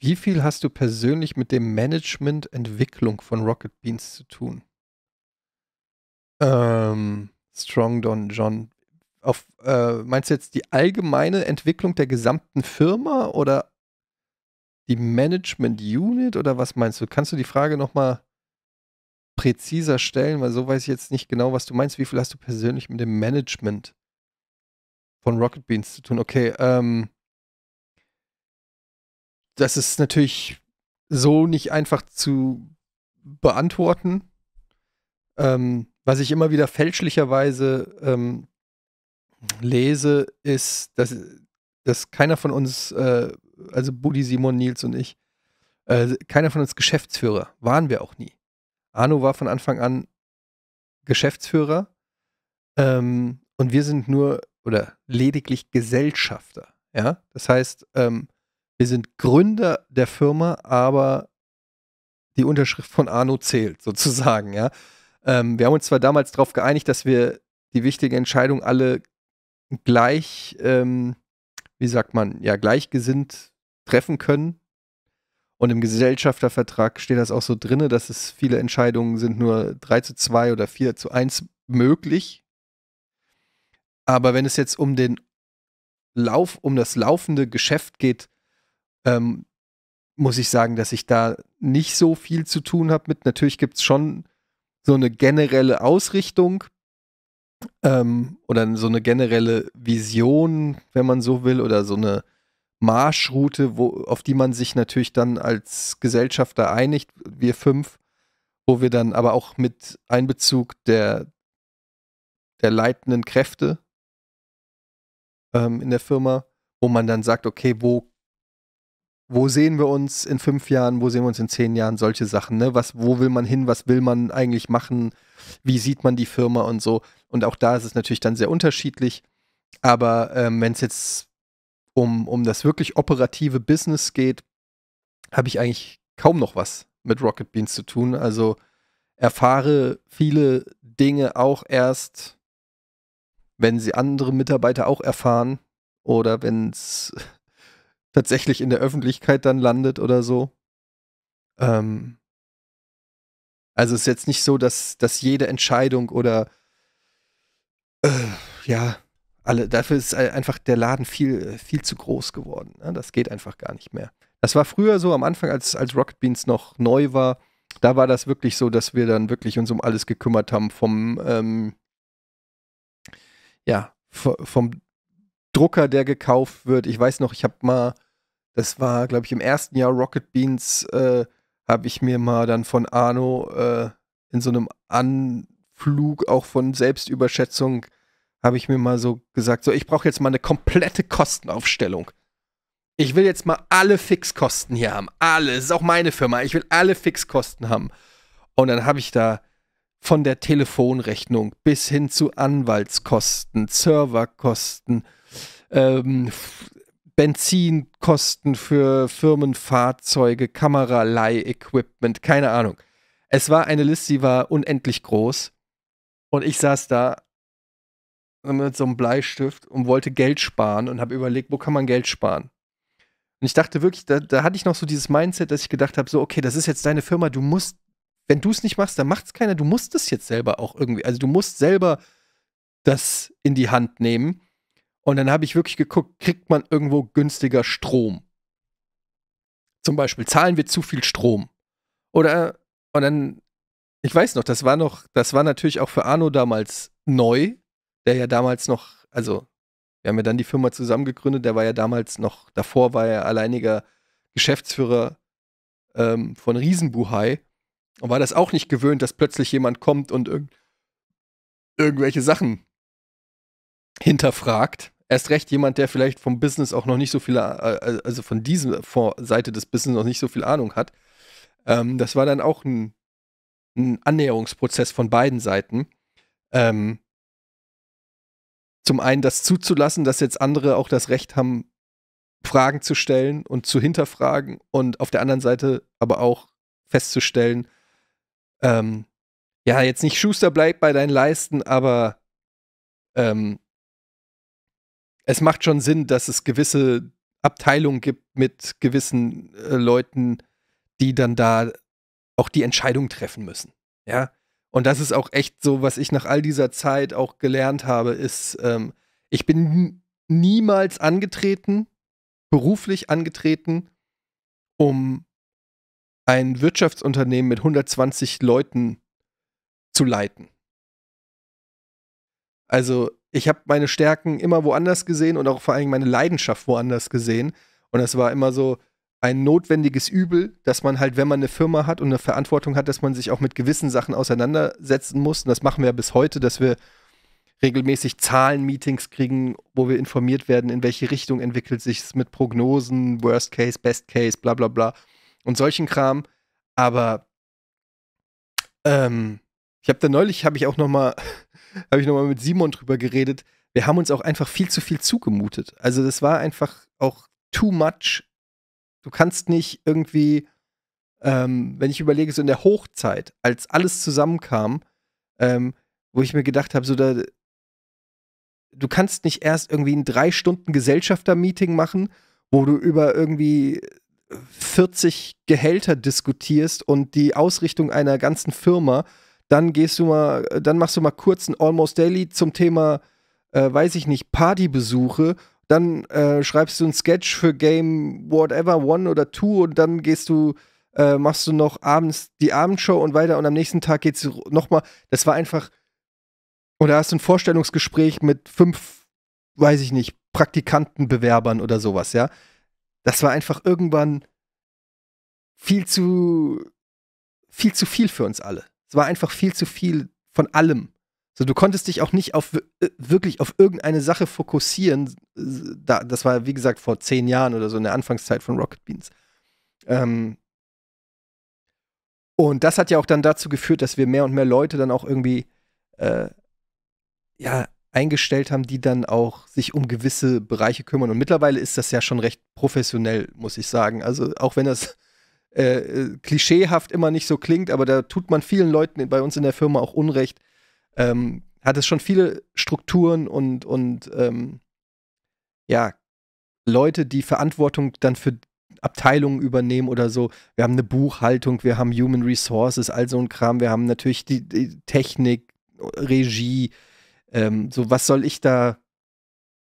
Wie viel hast du persönlich mit dem Management Entwicklung von Rocket Beans zu tun? Ähm, Strong Don John. Auf, äh, meinst du jetzt die allgemeine Entwicklung der gesamten Firma oder die Management Unit oder was meinst du? Kannst du die Frage nochmal präziser stellen, weil so weiß ich jetzt nicht genau, was du meinst. Wie viel hast du persönlich mit dem Management von Rocket Beans zu tun. Okay, ähm, das ist natürlich so nicht einfach zu beantworten. Ähm, was ich immer wieder fälschlicherweise ähm, lese, ist, dass, dass keiner von uns, äh, also Buddy, Simon, Nils und ich, äh, keiner von uns Geschäftsführer waren wir auch nie. Arno war von Anfang an Geschäftsführer ähm, und wir sind nur oder lediglich Gesellschafter. Ja? Das heißt, ähm, wir sind Gründer der Firma, aber die Unterschrift von Arno zählt sozusagen. Ja? Ähm, wir haben uns zwar damals darauf geeinigt, dass wir die wichtigen Entscheidungen alle gleich, ähm, wie sagt man, ja, gleichgesinnt treffen können. Und im Gesellschaftervertrag steht das auch so drin, dass es viele Entscheidungen sind nur 3 zu 2 oder 4 zu 1 möglich. Aber wenn es jetzt um den Lauf, um das laufende Geschäft geht, ähm, muss ich sagen, dass ich da nicht so viel zu tun habe mit. Natürlich gibt es schon so eine generelle Ausrichtung ähm, oder so eine generelle Vision, wenn man so will, oder so eine Marschroute, wo, auf die man sich natürlich dann als Gesellschafter einigt, wir fünf, wo wir dann aber auch mit Einbezug der, der leitenden Kräfte ähm, in der Firma, wo man dann sagt, okay, wo, wo sehen wir uns in fünf Jahren, wo sehen wir uns in zehn Jahren, solche Sachen, ne? Was, wo will man hin, was will man eigentlich machen, wie sieht man die Firma und so. Und auch da ist es natürlich dann sehr unterschiedlich. Aber ähm, wenn es jetzt um, um das wirklich operative Business geht, habe ich eigentlich kaum noch was mit Rocket Beans zu tun. Also erfahre viele Dinge auch erst wenn sie andere Mitarbeiter auch erfahren oder wenn es tatsächlich in der Öffentlichkeit dann landet oder so. Ähm also es ist jetzt nicht so, dass, dass jede Entscheidung oder äh, ja, alle, dafür ist einfach der Laden viel, viel zu groß geworden. Ne? Das geht einfach gar nicht mehr. Das war früher so am Anfang, als, als Rocket Beans noch neu war. Da war das wirklich so, dass wir dann wirklich uns um alles gekümmert haben, vom ähm, ja, vom Drucker, der gekauft wird. Ich weiß noch, ich habe mal, das war, glaube ich, im ersten Jahr Rocket Beans, äh, habe ich mir mal dann von Arno äh, in so einem Anflug auch von Selbstüberschätzung, habe ich mir mal so gesagt, so, ich brauche jetzt mal eine komplette Kostenaufstellung. Ich will jetzt mal alle Fixkosten hier haben. Alle. Es ist auch meine Firma. Ich will alle Fixkosten haben. Und dann habe ich da von der Telefonrechnung bis hin zu Anwaltskosten, Serverkosten, ähm, Benzinkosten für Firmenfahrzeuge, Kameraleih-Equipment, keine Ahnung. Es war eine Liste, die war unendlich groß. Und ich saß da mit so einem Bleistift und wollte Geld sparen und habe überlegt, wo kann man Geld sparen? Und ich dachte wirklich, da, da, hatte ich noch so dieses Mindset, dass ich gedacht habe, so, okay, das ist jetzt deine Firma, du musst wenn du es nicht machst, dann macht es keiner. Du musst es jetzt selber auch irgendwie, also du musst selber das in die Hand nehmen. Und dann habe ich wirklich geguckt, kriegt man irgendwo günstiger Strom? Zum Beispiel, zahlen wir zu viel Strom? Oder, und dann, ich weiß noch, das war noch, das war natürlich auch für Arno damals neu, der ja damals noch, also wir haben ja dann die Firma zusammen gegründet, der war ja damals noch, davor war er alleiniger Geschäftsführer ähm, von Riesenbuhai und war das auch nicht gewöhnt, dass plötzlich jemand kommt und irg irgendwelche Sachen hinterfragt. Erst recht jemand, der vielleicht vom Business auch noch nicht so viel, äh, äh, also von dieser Seite des Business noch nicht so viel Ahnung hat. Ähm, das war dann auch ein, ein, Annäherungsprozess von beiden Seiten. Ähm, zum einen das zuzulassen, dass jetzt andere auch das Recht haben, Fragen zu stellen und zu hinterfragen und auf der anderen Seite aber auch festzustellen, ähm, ja, jetzt nicht Schuster bleibt bei deinen Leisten, aber ähm, es macht schon Sinn, dass es gewisse Abteilungen gibt mit gewissen äh, Leuten, die dann da auch die Entscheidung treffen müssen. Ja. Und das ist auch echt so, was ich nach all dieser Zeit auch gelernt habe, ist, ähm, ich bin niemals angetreten, beruflich angetreten, um ein Wirtschaftsunternehmen mit 120 Leuten zu leiten. Also ich habe meine Stärken immer woanders gesehen und auch vor allem meine Leidenschaft woanders gesehen. Und das war immer so ein notwendiges Übel, dass man halt, wenn man eine Firma hat und eine Verantwortung hat, dass man sich auch mit gewissen Sachen auseinandersetzen muss. Und das machen wir ja bis heute, dass wir regelmäßig Zahlenmeetings kriegen, wo wir informiert werden, in welche Richtung entwickelt sich es mit Prognosen, Worst Case, Best Case, bla bla bla und solchen Kram. Aber ähm, ich habe da neulich, habe ich auch noch mal, habe ich noch mal mit Simon drüber geredet. Wir haben uns auch einfach viel zu viel zugemutet. Also das war einfach auch too much. Du kannst nicht irgendwie, ähm, wenn ich überlege, so in der Hochzeit, als alles zusammenkam, ähm, wo ich mir gedacht habe, so da, du kannst nicht erst irgendwie ein drei Stunden Gesellschafter-Meeting machen, wo du über irgendwie 40 Gehälter diskutierst und die Ausrichtung einer ganzen Firma, dann gehst du mal, dann machst du mal kurz ein Almost Daily zum Thema, äh, weiß ich nicht, Partybesuche. Dann äh, schreibst du ein Sketch für Game Whatever One oder Two und dann gehst du, äh, machst du noch abends die Abendshow und weiter und am nächsten Tag geht's nochmal. Das war einfach, oder hast du ein Vorstellungsgespräch mit fünf, weiß ich nicht, Praktikantenbewerbern oder sowas, ja. Das war einfach irgendwann viel zu viel zu viel für uns alle. Es war einfach viel zu viel von allem. So, du konntest dich auch nicht auf äh, wirklich auf irgendeine Sache fokussieren. Da, das war, wie gesagt, vor zehn Jahren oder so in der Anfangszeit von Rocket Beans. Ähm und das hat ja auch dann dazu geführt, dass wir mehr und mehr Leute dann auch irgendwie äh, ja eingestellt haben, die dann auch sich um gewisse Bereiche kümmern. Und mittlerweile ist das ja schon recht professionell, muss ich sagen. Also auch wenn das äh, äh, klischeehaft immer nicht so klingt, aber da tut man vielen Leuten bei uns in der Firma auch Unrecht. Ähm, hat es schon viele Strukturen und, und ähm, ja, Leute, die Verantwortung dann für Abteilungen übernehmen oder so. Wir haben eine Buchhaltung, wir haben Human Resources, all so ein Kram. Wir haben natürlich die, die Technik, Regie, ähm, so, was soll ich da,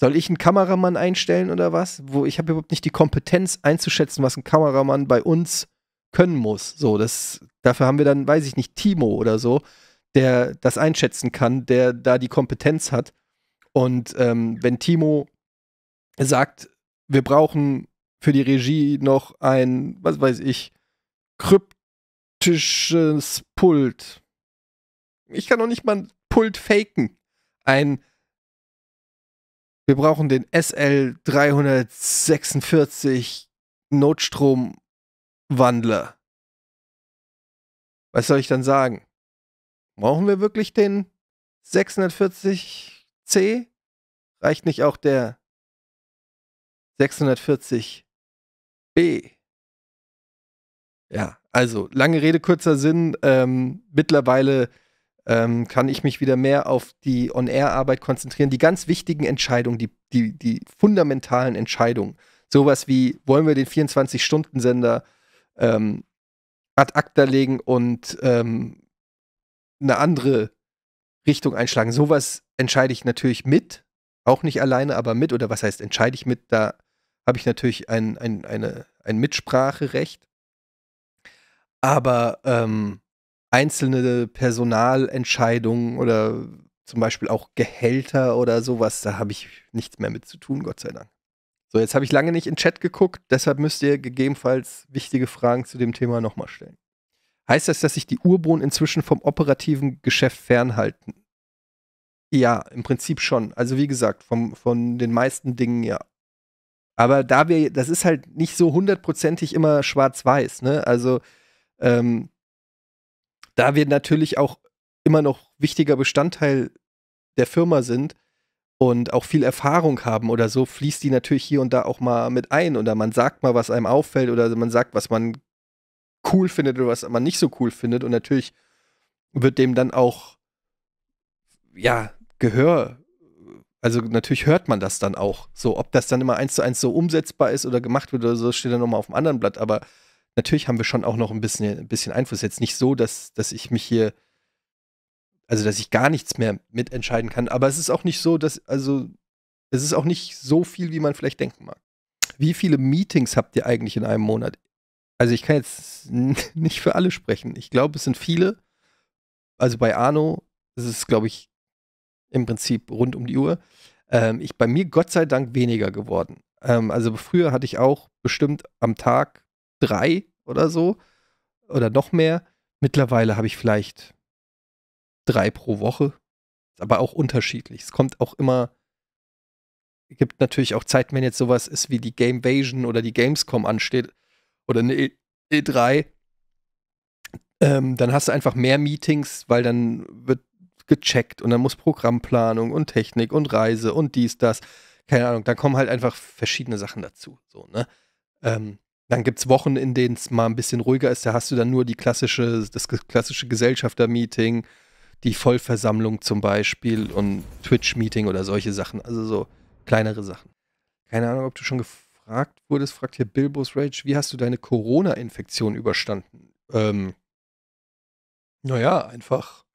soll ich einen Kameramann einstellen oder was? Wo ich habe überhaupt nicht die Kompetenz einzuschätzen, was ein Kameramann bei uns können muss. So, das, dafür haben wir dann, weiß ich nicht, Timo oder so, der das einschätzen kann, der da die Kompetenz hat. Und ähm, wenn Timo sagt, wir brauchen für die Regie noch ein, was weiß ich, kryptisches Pult. Ich kann noch nicht mal ein Pult faken ein wir brauchen den SL 346 Notstromwandler. Was soll ich dann sagen? Brauchen wir wirklich den 640C? Reicht nicht auch der 640B? Ja, also lange Rede, kurzer Sinn. Ähm, mittlerweile ähm, kann ich mich wieder mehr auf die On-Air-Arbeit konzentrieren, die ganz wichtigen Entscheidungen, die, die, die fundamentalen Entscheidungen. Sowas wie, wollen wir den 24-Stunden-Sender ähm, ad acta legen und ähm, eine andere Richtung einschlagen. Sowas entscheide ich natürlich mit, auch nicht alleine, aber mit, oder was heißt entscheide ich mit, da habe ich natürlich ein, ein, eine, ein Mitspracherecht. Aber ähm, einzelne Personalentscheidungen oder zum Beispiel auch Gehälter oder sowas, da habe ich nichts mehr mit zu tun, Gott sei Dank. So, jetzt habe ich lange nicht in Chat geguckt, deshalb müsst ihr gegebenenfalls wichtige Fragen zu dem Thema nochmal stellen. Heißt das, dass sich die Urbohnen inzwischen vom operativen Geschäft fernhalten? Ja, im Prinzip schon. Also wie gesagt, vom, von den meisten Dingen ja. Aber da wir, das ist halt nicht so hundertprozentig immer schwarz-weiß, ne? Also ähm, da wir natürlich auch immer noch wichtiger Bestandteil der Firma sind und auch viel Erfahrung haben oder so, fließt die natürlich hier und da auch mal mit ein oder man sagt mal, was einem auffällt oder man sagt, was man cool findet oder was man nicht so cool findet und natürlich wird dem dann auch ja Gehör also natürlich hört man das dann auch so ob das dann immer eins zu eins so umsetzbar ist oder gemacht wird oder so steht dann nochmal auf dem anderen Blatt aber natürlich haben wir schon auch noch ein bisschen, ein bisschen Einfluss. Jetzt nicht so, dass, dass ich mich hier, also dass ich gar nichts mehr mitentscheiden kann, aber es ist auch nicht so, dass, also es ist auch nicht so viel, wie man vielleicht denken mag. Wie viele Meetings habt ihr eigentlich in einem Monat? Also ich kann jetzt nicht für alle sprechen. Ich glaube, es sind viele. Also bei Arno ist es, glaube ich, im Prinzip rund um die Uhr. Ähm, ich bei mir Gott sei Dank weniger geworden. Ähm, also früher hatte ich auch bestimmt am Tag drei oder so oder noch mehr. Mittlerweile habe ich vielleicht drei pro Woche. Ist aber auch unterschiedlich. Es kommt auch immer, gibt natürlich auch Zeiten, wenn jetzt sowas ist wie die Gamevasion oder die Gamescom ansteht oder eine E3, e ähm, dann hast du einfach mehr Meetings, weil dann wird gecheckt und dann muss Programmplanung und Technik und Reise und dies, das. Keine Ahnung, da kommen halt einfach verschiedene Sachen dazu. So, ne? Ähm, dann gibt es Wochen, in denen es mal ein bisschen ruhiger ist. Da hast du dann nur die klassische, das klassische Gesellschafter-Meeting, die Vollversammlung zum Beispiel und Twitch-Meeting oder solche Sachen. Also so kleinere Sachen. Keine Ahnung, ob du schon gefragt wurdest, fragt hier Bilbos Rage, wie hast du deine Corona-Infektion überstanden? Ähm, naja, einfach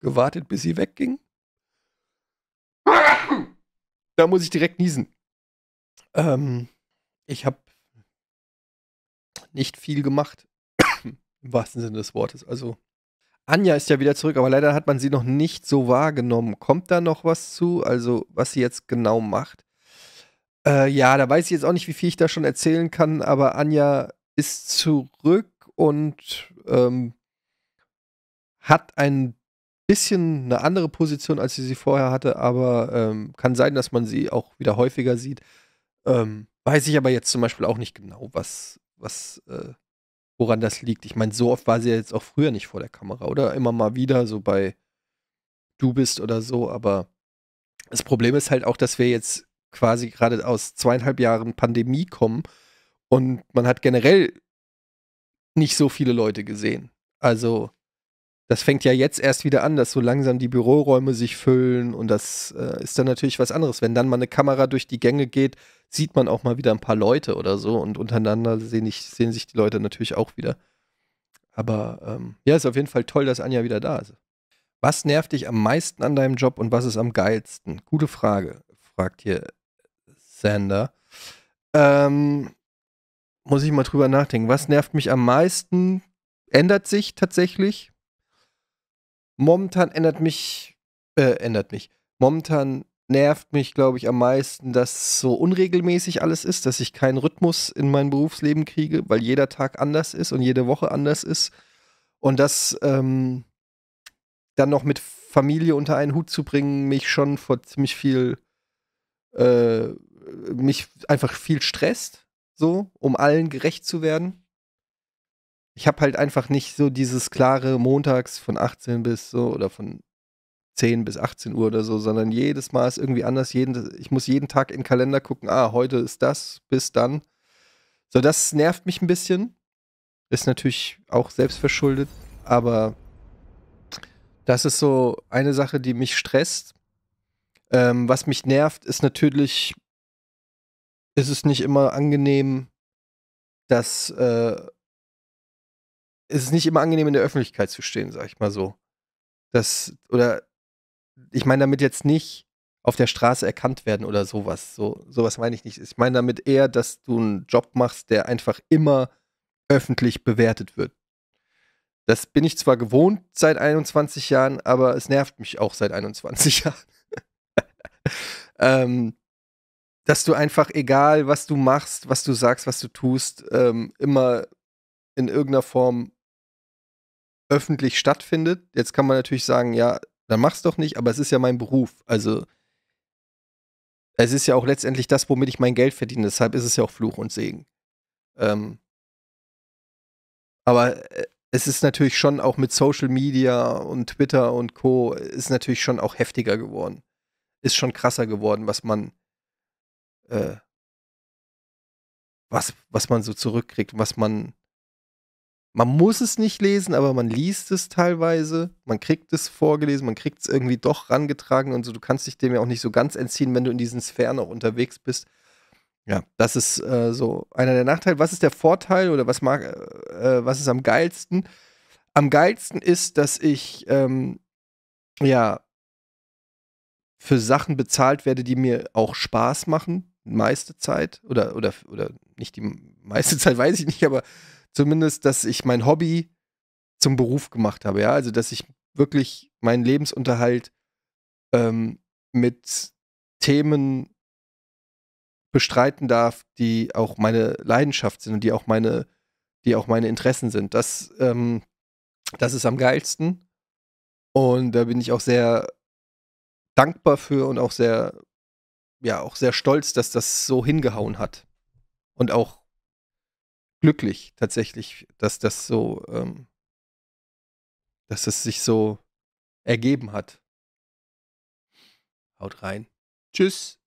gewartet, bis sie wegging. Da muss ich direkt niesen. Ähm, ich habe nicht viel gemacht. Im wahrsten Sinne des Wortes. Also, Anja ist ja wieder zurück, aber leider hat man sie noch nicht so wahrgenommen. Kommt da noch was zu? Also, was sie jetzt genau macht? Äh, ja, da weiß ich jetzt auch nicht, wie viel ich da schon erzählen kann, aber Anja ist zurück und ähm, hat ein bisschen eine andere Position, als sie sie vorher hatte, aber ähm, kann sein, dass man sie auch wieder häufiger sieht. Ähm, weiß ich aber jetzt zum Beispiel auch nicht genau, was, was, äh, woran das liegt. Ich meine, so oft war sie ja jetzt auch früher nicht vor der Kamera, oder? Immer mal wieder, so bei Du bist oder so, aber das Problem ist halt auch, dass wir jetzt quasi gerade aus zweieinhalb Jahren Pandemie kommen und man hat generell nicht so viele Leute gesehen. Also das fängt ja jetzt erst wieder an, dass so langsam die Büroräume sich füllen und das äh, ist dann natürlich was anderes. Wenn dann mal eine Kamera durch die Gänge geht, sieht man auch mal wieder ein paar Leute oder so und untereinander sehen, ich, sehen sich die Leute natürlich auch wieder. Aber ähm, ja, ist auf jeden Fall toll, dass Anja wieder da ist. Was nervt dich am meisten an deinem Job und was ist am geilsten? Gute Frage, fragt hier Sander. Ähm, muss ich mal drüber nachdenken. Was nervt mich am meisten? Ändert sich tatsächlich momentan ändert mich, äh, ändert mich. Momentan nervt mich, glaube ich, am meisten, dass so unregelmäßig alles ist, dass ich keinen Rhythmus in mein Berufsleben kriege, weil jeder Tag anders ist und jede Woche anders ist. Und das ähm, dann noch mit Familie unter einen Hut zu bringen, mich schon vor ziemlich viel, äh, mich einfach viel stresst, so, um allen gerecht zu werden ich habe halt einfach nicht so dieses klare montags von 18 bis so oder von 10 bis 18 Uhr oder so, sondern jedes Mal ist irgendwie anders. Jeden, ich muss jeden Tag in den Kalender gucken, ah, heute ist das, bis dann. So, das nervt mich ein bisschen. Ist natürlich auch selbstverschuldet, aber das ist so eine Sache, die mich stresst. Ähm, was mich nervt, ist natürlich, ist es nicht immer angenehm, dass äh, es ist nicht immer angenehm, in der Öffentlichkeit zu stehen, sag ich mal so. Das, oder ich meine damit jetzt nicht auf der Straße erkannt werden oder sowas. So, sowas meine ich nicht. Ich meine damit eher, dass du einen Job machst, der einfach immer öffentlich bewertet wird. Das bin ich zwar gewohnt seit 21 Jahren, aber es nervt mich auch seit 21 Jahren. ähm, dass du einfach, egal was du machst, was du sagst, was du tust, ähm, immer in irgendeiner Form öffentlich stattfindet. Jetzt kann man natürlich sagen, ja, dann mach's doch nicht, aber es ist ja mein Beruf. Also es ist ja auch letztendlich das, womit ich mein Geld verdiene. Deshalb ist es ja auch Fluch und Segen. Ähm, aber äh, es ist natürlich schon auch mit Social Media und Twitter und Co. ist natürlich schon auch heftiger geworden. Ist schon krasser geworden, was man äh, was, was man so zurückkriegt, was man man muss es nicht lesen, aber man liest es teilweise, man kriegt es vorgelesen, man kriegt es irgendwie doch rangetragen und so, du kannst dich dem ja auch nicht so ganz entziehen, wenn du in diesen Sphären auch unterwegs bist. Ja, das ist äh, so einer der Nachteile. Was ist der Vorteil oder was mag, äh, äh was ist am geilsten? Am geilsten ist, dass ich ähm, ja für Sachen bezahlt werde, die mir auch Spaß machen, meiste Zeit oder oder oder nicht die meiste Zeit, weiß ich nicht, aber zumindest, dass ich mein Hobby zum Beruf gemacht habe, ja. Also, dass ich wirklich meinen Lebensunterhalt ähm, mit Themen bestreiten darf, die auch meine Leidenschaft sind und die auch meine, die auch meine Interessen sind. Das, ähm, das ist am geilsten. Und da bin ich auch sehr dankbar für und auch sehr, ja, auch sehr stolz, dass das so hingehauen hat. Und auch glücklich tatsächlich, dass das so, ähm, dass es sich so ergeben hat. Haut rein. Tschüss.